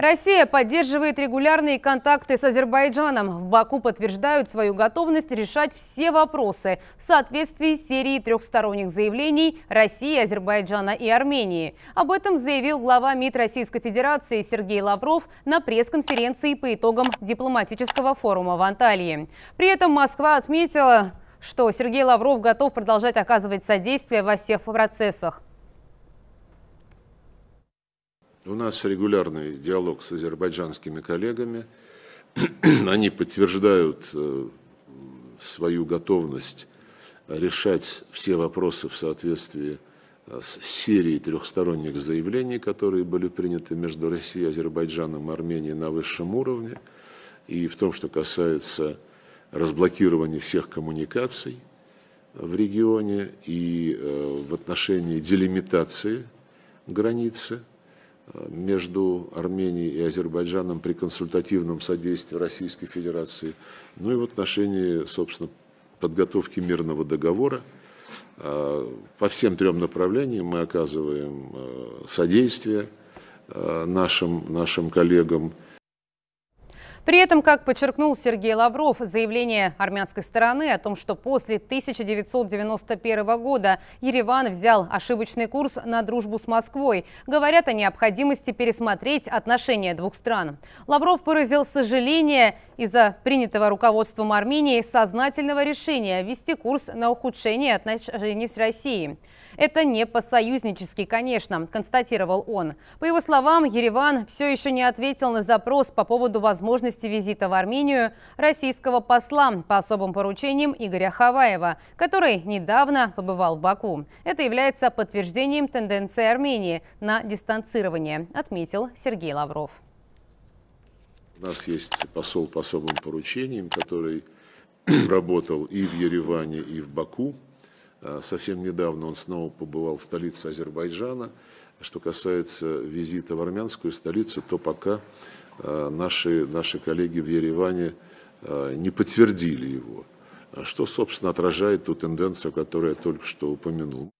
Россия поддерживает регулярные контакты с Азербайджаном. В Баку подтверждают свою готовность решать все вопросы в соответствии с серией трехсторонних заявлений России, Азербайджана и Армении. Об этом заявил глава МИД Российской Федерации Сергей Лавров на пресс-конференции по итогам дипломатического форума в Анталии. При этом Москва отметила, что Сергей Лавров готов продолжать оказывать содействие во всех процессах. У нас регулярный диалог с азербайджанскими коллегами. Они подтверждают э, свою готовность решать все вопросы в соответствии э, с серией трехсторонних заявлений, которые были приняты между Россией, Азербайджаном и Арменией на высшем уровне, и в том, что касается разблокирования всех коммуникаций в регионе и э, в отношении делимитации границы – между Арменией и Азербайджаном при консультативном содействии Российской Федерации, ну и в отношении, собственно, подготовки мирного договора. А, по всем трем направлениям мы оказываем а, содействие а, нашим, нашим коллегам при этом, как подчеркнул Сергей Лавров, заявление армянской стороны о том, что после 1991 года Ереван взял ошибочный курс на дружбу с Москвой, говорят о необходимости пересмотреть отношения двух стран. Лавров выразил сожаление из-за принятого руководством Армении сознательного решения вести курс на ухудшение отношений с Россией. Это не по-союзнически, конечно, констатировал он. По его словам, Ереван все еще не ответил на запрос по поводу возможности возможности визита в Армению российского посла по особым поручениям Игоря Хаваева, который недавно побывал в Баку. Это является подтверждением тенденции Армении на дистанцирование, отметил Сергей Лавров. У нас есть посол по особым поручениям, который работал и в Ереване, и в Баку. А, совсем недавно он снова побывал в столице Азербайджана. А что касается визита в армянскую столицу, то пока Э, наши, наши коллеги в Ереване э, не подтвердили его, что, собственно, отражает ту тенденцию, которую я только что упомянул.